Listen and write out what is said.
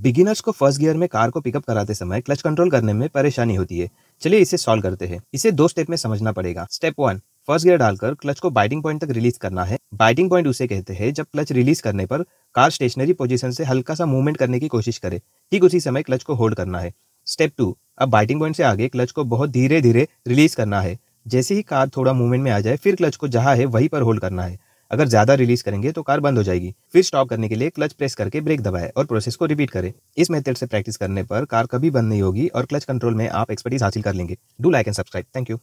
beginners को first gear में car को पिकअप कराते समय क्लच कंट्रोल करने में परेशानी होती है चलिए इसे सॉल्व करते हैं इसे दो स्टेप में समझना पड़ेगा स्टेप वन फर्स्ट गियर डालकर क्लच को बाइटिंग पॉइंट तक रिलीज करना है बाइटिंग पॉइंट उसे कहते हैं जब क्लच रिलीज करने पर कार स्टेशनरी पोजिशन से हल्का सा मूवमेंट करने की कोशिश करे ठीक उसी समय क्लच को होल्ड करना है स्टेप टू अब बाइटिंग पॉइंट से आगे क्लच को बहुत धीरे धीरे रिलीज करना है जैसे ही कार थोड़ा मूवमेंट में आ जाए फिर क्लच को जहाँ है वहीं पर होल्ड करना है अगर ज्यादा रिलीज करेंगे तो कार बंद हो जाएगी फिर स्टॉप करने के लिए क्लच प्रेस करके ब्रेक दबाए और प्रोसेस को रिपीट करें इस मेथड से प्रैक्टिस करने पर कार कभी बंद नहीं होगी और क्लच कंट्रोल में आप एक्सपर्टीज हासिल कर लेंगे do like and subscribe thank you